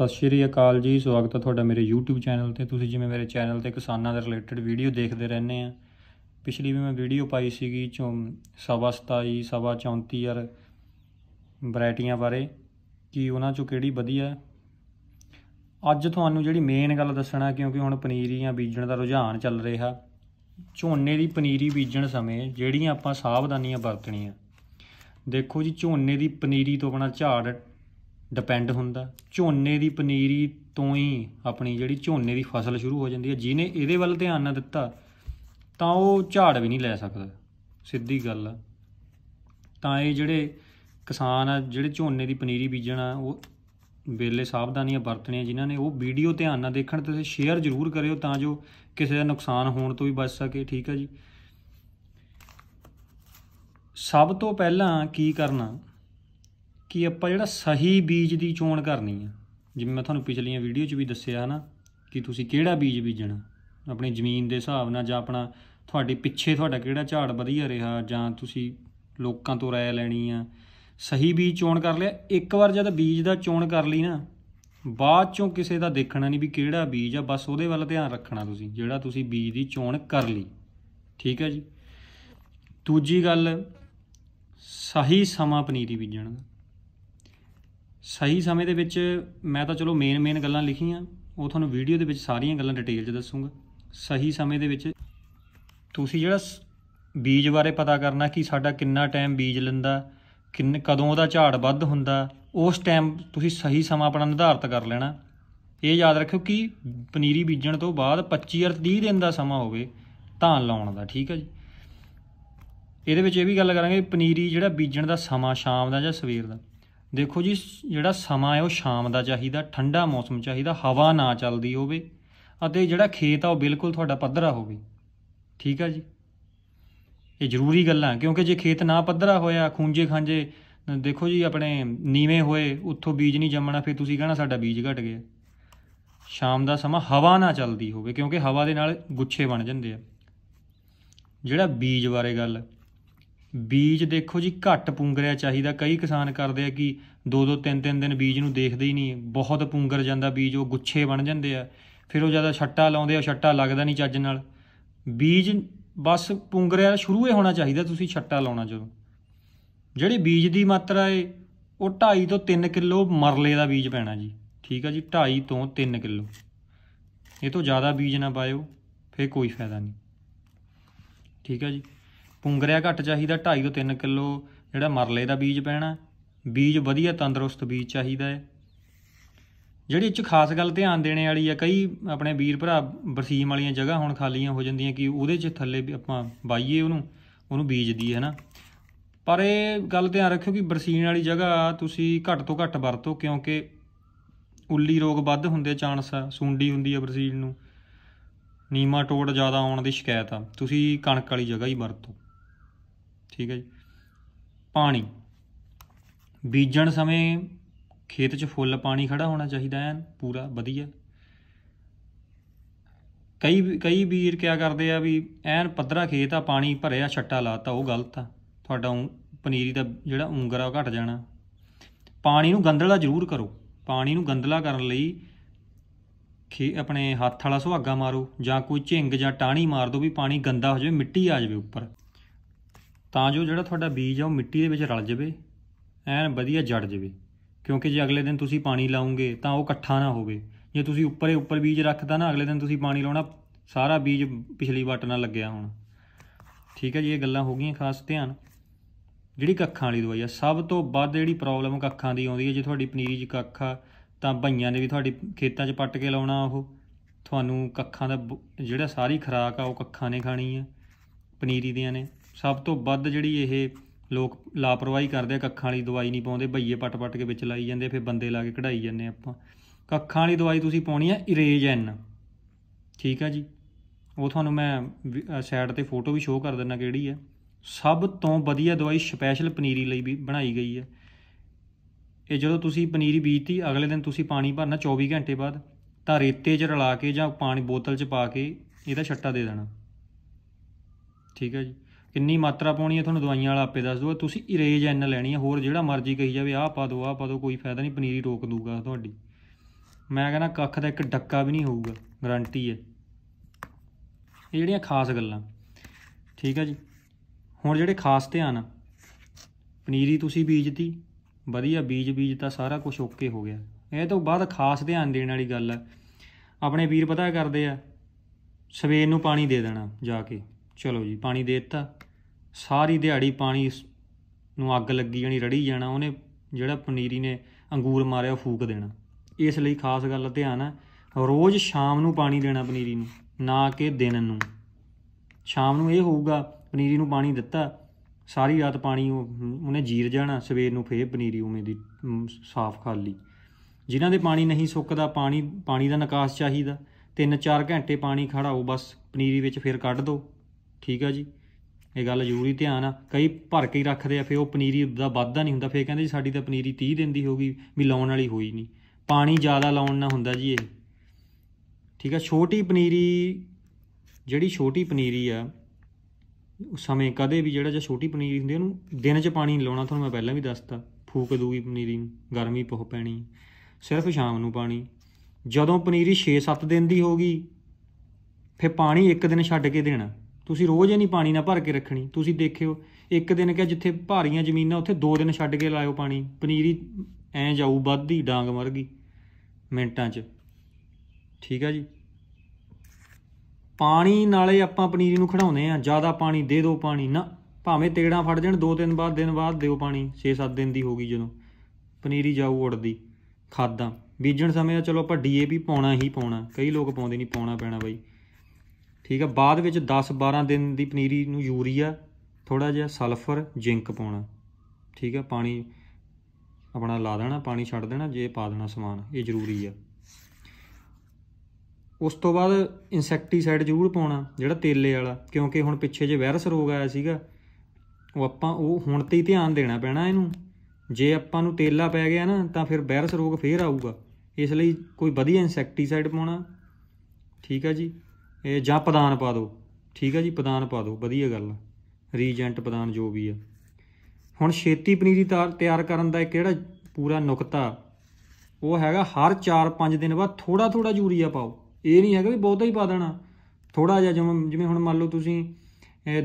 ਸਤਿ ਸ਼੍ਰੀ ਅਕਾਲ ਜੀ ਸਵਾਗਤ ਹੈ ਤੁਹਾਡਾ ਮੇਰੇ YouTube ਚੈਨਲ ਤੇ ਤੁਸੀਂ ਜਿਵੇਂ ਮੇਰੇ ਚੈਨਲ ਤੇ ਕਿਸਾਨਾਂ ਦੇ ਰਿਲੇਟਡ ਵੀਡੀਓ ਦੇਖਦੇ ਰਹਿੰਦੇ ਆ ਪਿਛਲੀ ਵੀ ਮੈਂ ਵੀਡੀਓ ਪਾਈ ਸੀਗੀ ਚੋਂ ਸਵਾ 27 ਸਵਾ 34 ਯਾਰ ਵੈਰਾਈਟੀਆਂ ਬਾਰੇ ਕਿ ਉਹਨਾਂ ਚੋਂ ਕਿਹੜੀ ਵਧੀਆ ਅੱਜ ਤੁਹਾਨੂੰ ਜਿਹੜੀ ਮੇਨ ਗੱਲ ਦੱਸਣਾ ਕਿਉਂਕਿ ਹੁਣ ਪਨੀਰੀਆਂ ਬੀਜਣ ਦਾ ਰੁਝਾਨ ਚੱਲ ਰਿਹਾ ਝੋਨੇ ਦੀ ਪਨੀਰੀ ਬੀਜਣ ਸਮੇਂ ਜਿਹੜੀਆਂ ਆਪਾਂ ਸਾਵਧਾਨੀਆਂ ਵਰਤਣੀਆਂ ਦੇਖੋ ਜੀ ਝੋਨੇ ਦੀ ਪਨੀਰੀ ਤੋਂ ਬਣਾ ਝਾੜ ਡਿਪੈਂਡ ਹੁੰਦਾ ਝੋਨੇ ਦੀ ਪਨੀਰੀ ਤੋਂ ਹੀ ਆਪਣੀ ਜਿਹੜੀ ਝੋਨੇ ਦੀ ਫਸਲ ਸ਼ੁਰੂ ਹੋ ਜਾਂਦੀ ਹੈ ਜਿਹਨੇ ਇਹਦੇ ਵੱਲ ਧਿਆਨ ਨਾ ਦਿੱਤਾ ਤਾਂ ਉਹ ਝਾੜ ਵੀ ਨਹੀਂ ਲੈ ਸਕਦਾ ਸਿੱਧੀ ਗੱਲ ਆ ਤਾਂ ਇਹ ਜਿਹੜੇ ਕਿਸਾਨ ਆ ਜਿਹੜੇ ਝੋਨੇ ਦੀ ਪਨੀਰੀ ਬੀਜਣਾ ਉਹ ਬੇਲੇ ਸਾਵਧਾਨੀਆਂ ਵਰਤਣੀਆਂ ਜਿਨ੍ਹਾਂ ਨੇ ਉਹ ਵੀਡੀਓ ਧਿਆਨ ਨਾਲ ਦੇਖਣ ਤੇ ਸ਼ੇਅਰ ਜ਼ਰੂਰ ਕਰਿਓ ਤਾਂ ਜੋ ਕਿਸੇ ਦਾ ਨੁਕਸਾਨ ਹੋਣ ਤੋਂ ਵੀ ਬਚ ਸਕੇ ਠੀਕ ਆ ਜੀ ਸਭ ਤੋਂ ਪਹਿਲਾਂ ਕੀ ਕਰਨਾ ਕਿ ਆਪਾਂ ਜਿਹੜਾ ਸਹੀ ਬੀਜ ਦੀ ਚੋਣ ਕਰਨੀ ਆ ਜਿਵੇਂ ਮੈਂ ਤੁਹਾਨੂੰ ਪਿਛਲੀਆਂ ਵੀਡੀਓ 'ਚ ਵੀ ਦੱਸਿਆ ਹਨਾ ਕਿ ਤੁਸੀਂ ਕਿਹੜਾ ਬੀਜ ਬੀਜਣਾ ਆਪਣੀ ਜ਼ਮੀਨ ਦੇ ਹਿਸਾਬ ਨਾਲ ਜਾਂ ਆਪਣਾ ਤੁਹਾਡੇ ਪਿੱਛੇ ਤੁਹਾਡਾ ਕਿਹੜਾ ਝਾੜ ਵਧੀਆ ਰਿਹਾ ਜਾਂ ਤੁਸੀਂ ਲੋਕਾਂ ਤੋਂ رائے ਲੈਣੀ ਆ ਸਹੀ ਬੀਜ ਚੋਣ ਕਰ ਲਿਆ ਇੱਕ ਵਾਰ ਜਦ ਬੀਜ ਦਾ ਚੋਣ ਕਰ ਲਈ ਨਾ ਬਾਅਦ ਚੋਂ ਕਿਸੇ ਦਾ ਦੇਖਣਾ ਨਹੀਂ ਵੀ ਕਿਹੜਾ ਬੀਜ ਆ ਬਸ ਉਹਦੇ ਵੱਲ ਧਿਆਨ ਰੱਖਣਾ ਤੁਸੀਂ ਜਿਹੜਾ ਤੁਸੀਂ ਬੀਜ ਦੀ ਚੋਣ ਕਰ ਲਈ ਠੀਕ ਹੈ ਜੀ ਦੂਜੀ ਗੱਲ ਸਹੀ ਸਮਾਂ ਪਨੀਰੀ ਬੀਜਣ ਦਾ ਸਹੀ ਸਮੇਂ ਦੇ ਵਿੱਚ ਮੈਂ ਤਾਂ ਚਲੋ ਮੇਨ ਮੇਨ ਗੱਲਾਂ ਲਿਖੀਆਂ ਉਹ ਤੁਹਾਨੂੰ ਵੀਡੀਓ ਦੇ ਵਿੱਚ ਸਾਰੀਆਂ ਗੱਲਾਂ ਡਿਟੇਲ 'ਚ ਦੱਸੂਗਾ ਸਹੀ ਸਮੇਂ ਦੇ ਵਿੱਚ ਤੁਸੀਂ ਜਿਹੜਾ ਬੀਜ ਬਾਰੇ ਪਤਾ ਕਰਨਾ ਕਿ ਸਾਡਾ ਕਿੰਨਾ ਟਾਈਮ ਬੀਜ ਲੈਂਦਾ ਕਿੰਨ ਕਦੋਂ ਉਹਦਾ ਝਾੜ ਵੱਧ ਹੁੰਦਾ ਉਸ ਟਾਈਮ ਤੁਸੀਂ ਸਹੀ ਸਮਾਂ ਆਪਣਾ ਨਿਰਧਾਰਤ ਕਰ ਲੈਣਾ ਇਹ ਯਾਦ ਰੱਖਿਓ ਕਿ ਪਨੀਰੀ ਬੀਜਣ ਤੋਂ ਬਾਅਦ 25 ਅਰ 30 ਦਿਨ ਦਾ ਸਮਾਂ ਹੋਵੇ ਧਾਨ ਲਾਉਣ ਦਾ ਠੀਕ ਹੈ ਜੀ ਇਹਦੇ ਵਿੱਚ ਇਹ ਵੀ ਗੱਲ ਕਰਾਂਗੇ ਪਨੀਰੀ ਜਿਹੜਾ ਬੀਜਣ ਦਾ ਸਮਾਂ ਸ਼ਾਮ ਦਾ ਜਾਂ ਸਵੇਰ ਦਾ ਦੇਖੋ ਜੀ ਜਿਹੜਾ ਸਮਾਂ ਹੈ ਉਹ ਸ਼ਾਮ ਦਾ ਚਾਹੀਦਾ ਠੰਡਾ ਮੌਸਮ ਚਾਹੀਦਾ ਹਵਾ ਨਾ ਚੱਲਦੀ ਹੋਵੇ ਅਤੇ ਜਿਹੜਾ ਖੇਤ ਆ ਉਹ ਬਿਲਕੁਲ ਤੁਹਾਡਾ ਪੱਧਰਾ ਹੋਵੇ ਠੀਕ ਆ ਜੀ ਇਹ ਜ਼ਰੂਰੀ ਗੱਲਾਂ ਕਿਉਂਕਿ ਜੇ ਖੇਤ ਨਾ ਪੱਧਰਾ ਹੋਇਆ ਖੂੰਜੇ ਖਾਂਜੇ ਦੇਖੋ ਜੀ ਆਪਣੇ ਨੀਵੇਂ ਹੋਏ ਉੱਥੋਂ ਬੀਜ ਨਹੀਂ ਜੰਮਣਾ ਫਿਰ ਤੁਸੀਂ ਕਹਣਾ ਸਾਡਾ ਬੀਜ ਘਟ ਗਿਆ ਸ਼ਾਮ ਦਾ ਸਮਾਂ ਹਵਾ ਨਾ ਚੱਲਦੀ ਹੋਵੇ ਕਿਉਂਕਿ ਹਵਾ ਦੇ ਨਾਲ ਗੁੱਛੇ ਬਣ ਜਾਂਦੇ ਆ ਜਿਹੜਾ ਬੀਜ ਬਾਰੇ ਗੱਲ ਬੀਜ ਦੇਖੋ ਜੀ ਘੱਟ ਪੁੰਗਰਿਆ ਚਾਹੀਦਾ ਕਈ ਕਿਸਾਨ ਕਰਦੇ ਆ ਕਿ ਦੋ ਦੋ ਤਿੰਨ ਤਿੰਨ ਦਿਨ ਬੀਜ ਨੂੰ ਦੇਖਦੇ ਹੀ ਨਹੀਂ ਬਹੁਤ ਪੁੰਗਰ ਜਾਂਦਾ ਬੀਜ ਉਹ ਗੁੱਛੇ ਬਣ ਜਾਂਦੇ ਆ ਫਿਰ ਉਹ ਜਿਆਦਾ ਛੱਟਾ ਲਾਉਂਦੇ ਆ ਛੱਟਾ ਲੱਗਦਾ ਨਹੀਂ ਚੱਜ ਨਾਲ ਬੀਜ ਬਸ ਪੁੰਗਰਿਆ ਸ਼ੁਰੂ ਹੀ ਹੋਣਾ ਚਾਹੀਦਾ ਤੁਸੀਂ ਛੱਟਾ ਲਾਉਣਾ ਜਦੋਂ ਜਿਹੜੀ ਬੀਜ ਦੀ ਮਾਤਰਾ ਏ ਉਹ 2.5 ਤੋਂ 3 ਕਿਲੋ ਮਰਲੇ ਦਾ ਬੀਜ ਪੈਣਾ ਜੀ ਠੀਕ ਆ ਜੀ 2.5 ਤੋਂ 3 ਕਿਲੋ ਇਹ ਤੋਂ ਜ਼ਿਆਦਾ ਬੀਜ ਨਾ ਪਾਇਓ ਫੇ ਕੋਈ ਫਾਇਦਾ ਨਹੀਂ ਠੀਕ ਆ ਜੀ ਪੁੰਗਰਿਆ ਘੱਟ ਚਾਹੀਦਾ 2.5 ਤੋਂ 3 ਕਿਲੋ ਜਿਹੜਾ ਮਰਲੇ ਦਾ ਬੀਜ ਪੈਣਾ ਬੀਜ ਵਧੀਆ ਤੰਦਰੁਸਤ ਬੀਜ ਚਾਹੀਦਾ ਹੈ ਜਿਹੜੀ ਇੱਚ ਖਾਸ ਗੱਲ ਧਿਆਨ ਦੇਣੇ ਵਾਲੀ ਆ ਕਈ ਆਪਣੇ ਵੀਰ ਭਰਾ ਬਰਸੀਮ ਵਾਲੀਆਂ ਜਗ੍ਹਾ ਹੁਣ ਖਾਲੀਆਂ ਹੋ ਜਾਂਦੀਆਂ ਕਿ ਉਹਦੇ 'ਚ ਥੱਲੇ ਆਪਾਂ ਬਾਈਏ ਉਹਨੂੰ ਉਹਨੂੰ ਬੀਜ ਦੀ ਹੈ ਨਾ ਪਰ ਇਹ ਗੱਲ ਧਿਆਨ ਰੱਖਿਓ ਕਿ ਬਰਸੀਨ ਵਾਲੀ ਜਗ੍ਹਾ ਤੁਸੀਂ ਘੱਟ ਤੋਂ ਘੱਟ ਵਰਤੋ ਕਿਉਂਕਿ ਉੱਲੀ ਰੋਗ ਵੱਧ ਹੁੰਦੇ ਚਾਂਸ ਆ ਸੁੰਡੀ ਹੁੰਦੀ ਆ ਬਰਸੀਨ ਨੂੰ ਨੀਮਾਟੋਡ ਜ਼ਿਆਦਾ ਆਉਣ ਦੀ ਸ਼ਿਕਾਇਤ ਆ ਤੁਸੀਂ ਕਣਕ ਵਾਲੀ ਜਗ੍ਹਾ ਹੀ ਵਰਤੋ ਠੀਕ ਹੈ ਜੀ ਪਾਣੀ ਬੀਜਣ ਸਮੇਂ ਖੇਤ 'ਚ ਫੁੱਲ ਪਾਣੀ ਖੜਾ ਹੋਣਾ ਚਾਹੀਦਾ ਐ ਪੂਰਾ ਵਧੀਆ ਕਈ ਕਈ ਵੀਰ ਕਿਆ ਕਰਦੇ ਆ ਵੀ ਐਨ ਪੱਧਰਾ ਖੇਤ ਆ ਪਾਣੀ ਭਰਿਆ ਛੱਟਾ ਲਾਤਾ ਉਹ ਗਲਤ ਆ ਤੁਹਾਡਾ ਪਨੀਰੀ ਦਾ ਜਿਹੜਾ ਉਂਗਰਾ ਘਟ ਜਾਣਾ ਪਾਣੀ ਨੂੰ ਗੰਦਲਾ ਜ਼ਰੂਰ ਕਰੋ ਪਾਣੀ ਨੂੰ ਗੰਦਲਾ ਕਰਨ ਲਈ ਖੇ ਆਪਣੇ ਹੱਥ ਵਾਲਾ ਸੁਹਾਗਾ ਮਾਰੋ ਜਾਂ ਕੋਈ ਝਿੰਗ ਜਾਂ ਟਾਣੀ ਮਾਰ ਦਿਓ ਵੀ ਪਾਣੀ ਗੰਦਾ ਹੋ ਜਾਵੇ ਮਿੱਟੀ ਆ ਜਾਵੇ ਉੱਪਰ ਤਾਂ ਜੋ ਜਿਹੜਾ ਤੁਹਾਡਾ ਬੀਜ ਆ ਉਹ ਮਿੱਟੀ ਦੇ ਵਿੱਚ ਰਲ ਜਾਵੇ ਐਨ ਵਧੀਆ ਜੜ ਜਾਵੇ ਕਿਉਂਕਿ ਜੇ ਅਗਲੇ ਦਿਨ ਤੁਸੀਂ ਪਾਣੀ ਲਾਉਂਗੇ ਤਾਂ ਉਹ ਇਕੱਠਾ ਨਾ ਹੋਵੇ ਜੇ ਤੁਸੀਂ ਉੱਪਰੇ ਉੱਪਰ ਬੀਜ ਰੱਖਦਾ ਨਾ ਅਗਲੇ ਦਿਨ ਤੁਸੀਂ ਪਾਣੀ ਲਾਉਣਾ ਸਾਰਾ ਬੀਜ ਪਿਛਲੀ ਵਾਟ ਨਾਲ ਲੱਗਿਆ ਹੋਣਾ ਠੀਕ ਹੈ ਜੀ ਇਹ ਗੱਲਾਂ ਹੋ ਗਈਆਂ ਖਾਸ ਧਿਆਨ ਜਿਹੜੀ ਕੱਖਾਂ ਵਾਲੀ ਦਵਾਈ ਆ ਸਭ ਤੋਂ ਵੱਧ ਜਿਹੜੀ ਪ੍ਰੋਬਲਮ ਕੱਖਾਂ ਦੀ ਆਉਂਦੀ ਹੈ ਜੇ ਤੁਹਾਡੀ ਪਨੀਰੀ 'ਚ ਕੱਖ ਆ ਤਾਂ ਭਈਆਂ ਨੇ ਵੀ ਤੁਹਾਡੀ ਖੇਤਾਂ 'ਚ ਪੱਟ ਕੇ ਲਾਉਣਾ ਉਹ ਤੁਹਾਨੂੰ ਕੱਖਾਂ ਦਾ ਜਿਹੜਾ ਸਾਰੀ ਖਰਾਕ ਆ ਉਹ ਕੱਖਾਂ ਨੇ ਖਾਣੀ ਆ ਪਨੀਰੀ ਦੀਆਂ ਨੇ ਸਭ ਤੋਂ ਵੱਧ ਜਿਹੜੀ ਇਹ ਲੋਕ ਲਾਪਰਵਾਹੀ ਕਰਦੇ ਆ ਕੱਖਾਂ ਵਾਲੀ ਦਵਾਈ ਨਹੀਂ ਪਾਉਂਦੇ ਭਈਏ ਪਟ-ਪਟ ਕੇ ਵਿੱਚ ਲਾਈ ਜਾਂਦੇ ਫਿਰ ਬੰਦੇ ਲਾ ਕੇ ਕਢਾਈ ਜਾਂਦੇ ਆਪਾਂ ਕੱਖਾਂ ਵਾਲੀ ਦਵਾਈ ਤੁਸੀਂ ਪਾਉਣੀ ਆ ਇਰੇਜਨ ਠੀਕ ਆ ਜੀ ਉਹ ਤੁਹਾਨੂੰ ਮੈਂ ਸਾਈਡ ਤੇ ਫੋਟੋ ਵੀ ਸ਼ੋਅ ਕਰ ਦਿੰਨਾ ਕਿਹੜੀ ਆ ਸਭ ਤੋਂ ਵਧੀਆ ਦਵਾਈ ਸਪੈਸ਼ਲ ਪਨੀਰੀ ਲਈ ਵੀ ਬਣਾਈ ਗਈ ਆ ਇਹ ਜਦੋਂ ਤੁਸੀਂ ਪਨੀਰੀ ਬੀਜਤੀ ਅਗਲੇ ਦਿਨ ਤੁਸੀਂ ਪਾਣੀ ਭਰਨਾ 24 ਘੰਟੇ ਬਾਅਦ ਤਾਂ ਰੇਤੇ 'ਚ ਰਲਾ ਕੇ ਜਾਂ ਪਾਣੀ ਬੋਤਲ 'ਚ ਪਾ ਕੇ ਇਹਦਾ ਛੱਟਾ ਦੇ ਦੇਣਾ ਠੀਕ ਹੈ ਜੀ ਕਿੰਨੀ ਮਾਤਰਾ ਪਾਉਣੀ ਹੈ ਤੁਹਾਨੂੰ ਦਵਾਈਆਂ ਵਾਲਾ ਆਪੇ ਦੱਸ ਦੂਗਾ ਤੁਸੀਂ ਇਰੇਜ ਐਨ ਲੈਣੀ ਹੈ ਹੋਰ ਜਿਹੜਾ ਮਰਜ਼ੀ ਕਹੀ ਜਾਵੇ ਆਹ ਪਾ ਦਿਓ ਆਹ ਪਾ ਦਿਓ ਕੋਈ ਫਾਇਦਾ ਨਹੀਂ ਪਨੀਰੀ ਰੋਕ ਦੂਗਾ ਤੁਹਾਡੀ ਮੈਂ ਕਹਿੰਦਾ ਕੱਖ ਦਾ ਇੱਕ ਡੱਕਾ ਵੀ ਨਹੀਂ ਹੋਊਗਾ ਗਾਰੰਟੀ ਹੈ ਇਹ ਜਿਹੜੀਆਂ ਖਾਸ ਗੱਲਾਂ ਠੀਕ ਹੈ ਜੀ ਹੁਣ ਜਿਹੜੇ ਖਾਸ ਧਿਆਨ ਆ ਪਨੀਰੀ ਤੁਸੀਂ ਬੀਜਤੀ ਵਧੀਆ ਬੀਜ ਬੀਜ ਤਾਂ ਸਾਰਾ ਕੁਝ ਓਕੇ ਹੋ ਗਿਆ ਇਹ ਤੋਂ ਬਾਅਦ ਖਾਸ ਧਿਆਨ ਦੇਣ ਵਾਲੀ ਗੱਲ ਹੈ ਆਪਣੇ ਵੀਰ ਪਤਾ ਕਰਦੇ ਆ ਸਵੇਰ ਨੂੰ ਪਾਣੀ ਦੇ ਦੇਣਾ ਜਾ ਕੇ ਚਲੋ ਜੀ ਪਾਣੀ ਦੇ ਦਿੱਤਾ ਸਾਰੀ ਦਿਹਾੜੀ ਪਾਣੀ ਨੂੰ ਅੱਗ ਲੱਗੀ ਜਾਣੀ ਰੜੀ ਜਾਣਾ ਉਹਨੇ ਜਿਹੜਾ ਪਨੀਰੀ ਨੇ ਅੰਗੂਰ ਮਾਰਿਆ ਫੂਕ ਦੇਣਾ ਇਸ ਲਈ ਖਾਸ ਗੱਲ ਧਿਆਨ ਹੈ ਰੋਜ਼ ਸ਼ਾਮ ਨੂੰ ਪਾਣੀ ਦੇਣਾ ਪਨੀਰੀ ਨੂੰ ਨਾ ਕਿ ਦਿਨ ਨੂੰ ਸ਼ਾਮ ਨੂੰ ਇਹ ਹੋਊਗਾ ਪਨੀਰੀ ਨੂੰ ਪਾਣੀ ਦਿੱਤਾ ਸਾਰੀ ਰਾਤ ਪਾਣੀ ਉਹਨੇ ਜੀਰ ਜਾਣਾ ਸਵੇਰ ਨੂੰ ਫੇਰ ਪਨੀਰੀ ਉਵੇਂ ਦੀ ਸਾਫ਼ ਖਾਲੀ ਜਿਨ੍ਹਾਂ ਦੇ ਪਾਣੀ ਨਹੀਂ ਸੁੱਕਦਾ ਪਾਣੀ ਪਾਣੀ ਦਾ ਨਿਕਾਸ ਚਾਹੀਦਾ 3-4 ਘੰਟੇ ਪਾਣੀ ਖੜਾਓ ਬਸ ਪਨੀਰੀ ਵਿੱਚ ਫੇਰ ਕੱਢ ਦਿਓ ਠੀਕ ਆ ਜੀ ਇਹ ਗੱਲ ਜ਼ਰੂਰੀ ਧਿਆਨ ਆ ਕਈ ਭਰ ਕੇ ਹੀ ਰੱਖਦੇ ਆ ਫੇ ਉਹ ਪਨੀਰੀ ਦਾ ਵਾਧਾ ਨਹੀਂ ਹੁੰਦਾ ਫੇ ਕਹਿੰਦੇ ਜੀ ਸਾਡੀ ਤਾਂ ਪਨੀਰੀ 30 ਦਿਨ ਦੀ ਹੋ ਗਈ ਵੀ ਲਾਉਣ ਵਾਲੀ ਹੋਈ ਨਹੀਂ ਪਾਣੀ ਜ਼ਿਆਦਾ ਲਾਉਣ ਨਾ ਹੁੰਦਾ ਜੀ ਇਹ ਠੀਕ ਆ ਛੋਟੀ ਪਨੀਰੀ ਜਿਹੜੀ ਛੋਟੀ ਪਨੀਰੀ ਆ ਉਸ ਸਮੇਂ ਕਦੇ ਵੀ ਜਿਹੜਾ ਜੇ ਛੋਟੀ ਪਨੀਰੀ ਹੁੰਦੀ ਉਹਨੂੰ ਦਿਨ 'ਚ ਪਾਣੀ ਨਹੀਂ ਲਾਉਣਾ ਤੁਹਾਨੂੰ ਮੈਂ ਪਹਿਲਾਂ ਵੀ ਦੱਸਤਾ ਫੂਕ ਦੂਗੀ ਪਨੀਰੀ ਨੂੰ ਗਰਮੀ ਪਹੁ ਪੈਣੀ ਸਿਰਫ ਸ਼ਾਮ ਨੂੰ ਪਾਣੀ ਜਦੋਂ ਪਨੀਰੀ 6-7 ਦਿਨ ਦੀ ਹੋ ਗਈ ਫਿਰ ਪਾਣੀ ਇੱਕ ਦਿਨ ਛੱਡ ਕੇ ਦੇਣਾ ਤੁਸੀਂ ਰੋਜ਼ ਇਹ ਨਹੀਂ ਪਾਣੀ ਨਾ ਭਰ ਕੇ ਰੱਖਣੀ ਤੁਸੀਂ ਦੇਖਿਓ ਇੱਕ ਦਿਨ ਕਿ ਜਿੱਥੇ ਭਾਰੀਆਂ ਜ਼ਮੀਨਾਂ ਉੱਥੇ 2 ਦਿਨ ਛੱਡ ਕੇ ਲਾਇਓ ਪਾਣੀ ਪਨੀਰੀ ਐ ਜਾਊ ਵੱਧਦੀ ਡਾਂਗ ਮਰ ਗਈ ਮਿੰਟਾਂ 'ਚ ਠੀਕ ਆ ਜੀ ਪਾਣੀ ਨਾਲੇ ਆਪਾਂ ਪਨੀਰੀ ਨੂੰ ਖੜਾਉਨੇ ਆ ਜ਼ਿਆਦਾ ਪਾਣੀ ਦੇ ਦਿਓ ਪਾਣੀ ਨਾ ਭਾਵੇਂ ਤੇੜਾਂ ਫੜ ਜਾਣ 2-3 ਬਾਅਦ ਦਿਨ ਬਾਅਦ ਦਿਓ ਪਾਣੀ 6-7 ਦਿਨ ਦੀ ਹੋ ਗਈ ਜਦੋਂ ਪਨੀਰੀ ਜਾਊ ਉੜਦੀ ਖਾਦਾਂ ਬੀਜਣ ਸਮੇਂ ਚਲੋ ਆਪਾਂ ਡੀਏਪੀ ਪਾਉਣਾ ਹੀ ਪਾਉਣਾ ਕਈ ਲੋਕ ਪਾਉਂਦੇ ਨਹੀਂ ਪਾਉਣਾ ਪੈਣਾ ਬਾਈ ਠੀਕ ਆ ਬਾਅਦ ਵਿੱਚ 10-12 ਦਿਨ ਦੀ ਪਨੀਰੀ ਨੂੰ ਯੂਰੀਆ ਥੋੜਾ ਜਿਹਾ ਸਲਫਰ ਜ਼ਿੰਕ ਪਾਉਣਾ ਠੀਕ ਆ ਪਾਣੀ ਆਪਣਾ ਲਾ ਦੇਣਾ ਪਾਣੀ ਛੱਡ ਦੇਣਾ ਜੇ ਪਾ ਦੇਣਾ ਸਮਾਨ ਇਹ ਜ਼ਰੂਰੀ ਆ ਉਸ ਤੋਂ ਬਾਅਦ ਇਨਸੈਕਟੀਸਾਈਡ ਜ਼ਰੂਰ ਪਾਉਣਾ ਜਿਹੜਾ ਤੇਲੇ ਵਾਲਾ ਕਿਉਂਕਿ ਹੁਣ ਪਿੱਛੇ ਜੇ ਵਾਇਰਸ ਰੋਗ ਆਇਆ ਸੀਗਾ ਉਹ ਆਪਾਂ ਉਹ ਹੁਣ ਤੇ ਹੀ ਧਿਆਨ ਦੇਣਾ ਪੈਣਾ ਇਹਨੂੰ ਜੇ ਆਪਾਂ ਨੂੰ ਤੇਲਾ ਪੈ ਗਿਆ ਨਾ ਤਾਂ ਫਿਰ ਵਾਇਰਸ ਰੋਗ ਫੇਰ ਆਊਗਾ ਇਸ ਲਈ ਕੋਈ ਵਧੀਆ ਇਨਸੈਕਟੀਸਾਈਡ ਪਾਉਣਾ ਠੀਕ ਆ ਜੀ ਇਹ ਜਾਂ ਪ੍ਰਦਾਨ ਪਾ ਦਿਓ ਠੀਕ ਹੈ ਜੀ ਪਦਾਨ ਪਾ ਦਿਓ ਵਧੀਆ ਗੱਲ ਰੀਜੈਂਟ ਪਦਾਨ ਜੋ ਵੀ ਆ ਹੁਣ ਛੇਤੀ ਪਨੀਰੀ ਤਿਆਰ ਕਰਨ ਦਾ ਇੱਕ ਜਿਹੜਾ ਪੂਰਾ ਨੁਕਤਾ ਉਹ ਹੈਗਾ ਹਰ 4-5 ਦਿਨ ਬਾਅਦ ਥੋੜਾ ਥੋੜਾ ਯੂਰੀਆ ਪਾਓ ਇਹ ਨਹੀਂ ਹੈਗਾ ਵੀ ਬਹੁਤਾ ਹੀ ਪਾ ਦੇਣਾ ਥੋੜਾ ਜਿਹਾ ਜਿਵੇਂ ਜਿਵੇਂ ਹੁਣ ਮੰਨ ਲਓ ਤੁਸੀਂ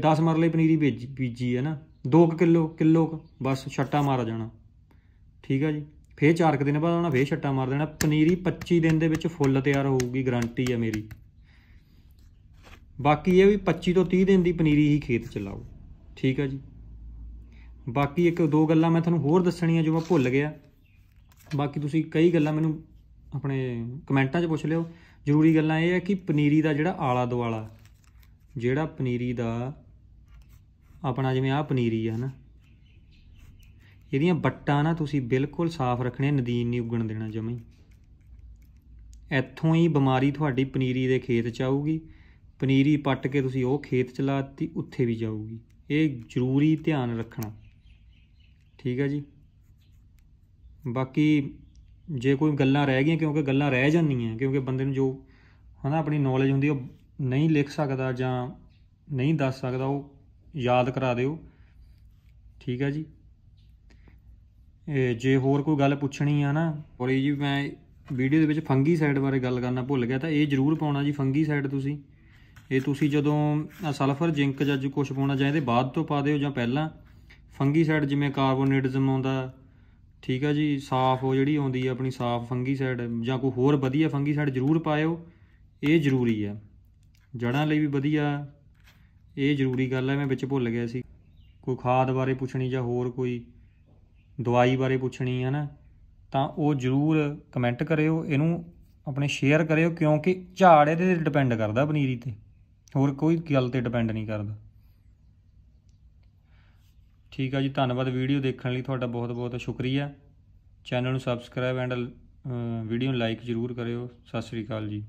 10 ਮਰਲੇ ਪਨੀਰੀ ਬੀਜੀ ਹੈ ਨਾ 2 ਕਿਲੋ ਕਿਲੋ ਬਸ ਛੱਟਾ ਮਾਰ ਜਾਣਾ ਠੀਕ ਹੈ ਜੀ ਫੇਰ 4 ਦਿਨ ਬਾਅਦ ਆਉਣਾ ਫੇਰ ਛੱਟਾ ਮਾਰ ਦੇਣਾ ਪਨੀਰੀ 25 ਦਿਨ ਦੇ ਵਿੱਚ ਫੁੱਲ ਤਿਆਰ ਹੋਊਗੀ ਗਾਰੰਟੀ ਹੈ ਮੇਰੀ ਬਾਕੀ ਇਹ ਵੀ 25 ਤੋਂ 30 ਦਿਨ ਦੀ ਪਨੀਰੀ ਹੀ ਖੇਤ ਚ ਲਾਓ ਠੀਕ ਆ ਜੀ ਬਾਕੀ ਇੱਕ ਦੋ ਗੱਲਾਂ ਮੈਂ ਤੁਹਾਨੂੰ ਹੋਰ ਦੱਸਣੀਆਂ ਜੋ ਮੈਂ ਭੁੱਲ ਗਿਆ ਬਾਕੀ ਤੁਸੀਂ ਕਈ ਗੱਲਾਂ ਮੈਨੂੰ ਆਪਣੇ ਕਮੈਂਟਾਂ 'ਚ ਪੁੱਛ ਲਿਓ ਜ਼ਰੂਰੀ ਗੱਲਾਂ ਇਹ ਹੈ ਕਿ ਪਨੀਰੀ ਦਾ ਜਿਹੜਾ ਆਲਾ ਦੁਆਲਾ ਜਿਹੜਾ ਪਨੀਰੀ ਦਾ ਆਪਣਾ ਜਿਵੇਂ ਆਹ ਪਨੀਰੀ ਆ ਹਨਾ ਇਹਦੀਆਂ ਬੱਟਾਂ ਨਾ ਤੁਸੀਂ ਬਿਲਕੁਲ ਸਾਫ਼ ਰੱਖਣੇ ਨਦੀਨ ਨਹੀਂ ਉੱਗਣ ਦੇਣਾ ਜਮੇ ਇੱਥੋਂ ਹੀ ਬਿਮਾਰੀ ਤੁਹਾਡੀ ਪਨੀਰੀ ਦੇ ਖੇਤ ਚ ਆਊਗੀ ਪਨੀਰੀ ਪੱਟ ਕੇ ਤੁਸੀਂ ਉਹ ਖੇਤ ਚ ਉੱਥੇ ਵੀ ਜਾਊਗੀ ਇਹ ਜ਼ਰੂਰੀ ਧਿਆਨ ਰੱਖਣਾ ਠੀਕ ਹੈ ਜੀ ਬਾਕੀ ਜੇ ਕੋਈ ਗੱਲਾਂ ਰਹਿ ਗਈਆਂ ਕਿਉਂਕਿ ਗੱਲਾਂ ਰਹਿ ਜਾਂਦੀਆਂ ਕਿਉਂਕਿ ਬੰਦੇ ਨੂੰ ਜੋ ਹਨਾ ਆਪਣੀ ਨੌਲੇਜ ਹੁੰਦੀ ਉਹ ਨਹੀਂ ਲਿਖ ਸਕਦਾ ਜਾਂ ਨਹੀਂ ਦੱਸ ਸਕਦਾ ਉਹ ਯਾਦ ਕਰਾ ਦਿਓ ਠੀਕ ਹੈ ਜੀ ਇਹ ਜੇ ਹੋਰ ਕੋਈ ਗੱਲ ਪੁੱਛਣੀ ਆ ਨਾ ਕੋਈ ਜੀ ਮੈਂ ਵੀਡੀਓ ਦੇ ਵਿੱਚ ਫੰਗੀ ਸਾਈਡ ਬਾਰੇ ਗੱਲ ਕਰਨਾ ਭੁੱਲ ਗਿਆ ਤਾਂ ਇਹ ਜ਼ਰੂਰ ਪਾਉਣਾ ਜੀ ਫੰਗੀ ਸਾਈਡ ਤੁਸੀਂ ਇਹ ਤੁਸੀਂ ਜਦੋਂ ਸਲਫਰ ਜ਼ਿੰਕ ਜਾਂ ਜੋ ਕੁਝ ਪਾਉਣਾ ਇਹਦੇ ਬਾਅਦ ਤੋਂ ਪਾ ਦਿਓ ਜਾਂ ਪਹਿਲਾਂ ਫੰਗੀਸਾਈਡ ਜਿਵੇਂ ਕਾਰਬੋਨੇਟਿਜ਼ਮ ਆਉਂਦਾ ਠੀਕ ਆ ਜੀ ਸਾਫ਼ ਉਹ ਜਿਹੜੀ ਆਉਂਦੀ ਆ ਆਪਣੀ ਸਾਫ਼ ਫੰਗੀਸਾਈਡ ਜਾਂ ਕੋਈ ਹੋਰ ਵਧੀਆ ਫੰਗੀਸਾਈਡ ਜ਼ਰੂਰ ਪਾਇਓ ਇਹ ਜ਼ਰੂਰੀ ਆ ਜੜਾਂ ਲਈ ਵੀ ਵਧੀਆ ਇਹ ਜ਼ਰੂਰੀ ਗੱਲ ਹੈ ਮੈਂ ਵਿੱਚ ਭੁੱਲ ਗਿਆ ਸੀ ਕੋਈ ਖਾਦ ਬਾਰੇ ਪੁੱਛਣੀ ਜਾਂ ਹੋਰ ਕੋਈ ਦਵਾਈ ਬਾਰੇ ਪੁੱਛਣੀ ਹੈ ਨਾ ਤਾਂ ਉਹ ਜ਼ਰੂਰ ਕਮੈਂਟ ਕਰਿਓ ਇਹਨੂੰ ਆਪਣੇ ਸ਼ੇਅਰ ਕਰਿਓ ਕਿਉਂਕਿ ਝਾੜ ਇਹਦੇ ਤੇ ਡਿਪੈਂਡ ਕਰਦਾ ਪਨੀਰੀ ਤੇ ਹੋਰ ਕੋਈ ਗੱਲ ਤੇ ਡਿਪੈਂਡ ਨਹੀਂ ਕਰਦਾ ਠੀਕ ਆ ਜੀ ਧੰਨਵਾਦ ਵੀਡੀਓ ਦੇਖਣ ਲਈ ਤੁਹਾਡਾ ਬਹੁਤ ਬਹੁਤ ਸ਼ੁਕਰੀਆ ਚੈਨਲ ਨੂੰ ਸਬਸਕ੍ਰਾਈਬ ਐਂਡ ਵੀਡੀਓ ਨੂੰ ਲਾਈਕ ਜ਼ਰੂਰ ਕਰਿਓ ਸਤਿ ਸ੍ਰੀ ਅਕਾਲ ਜੀ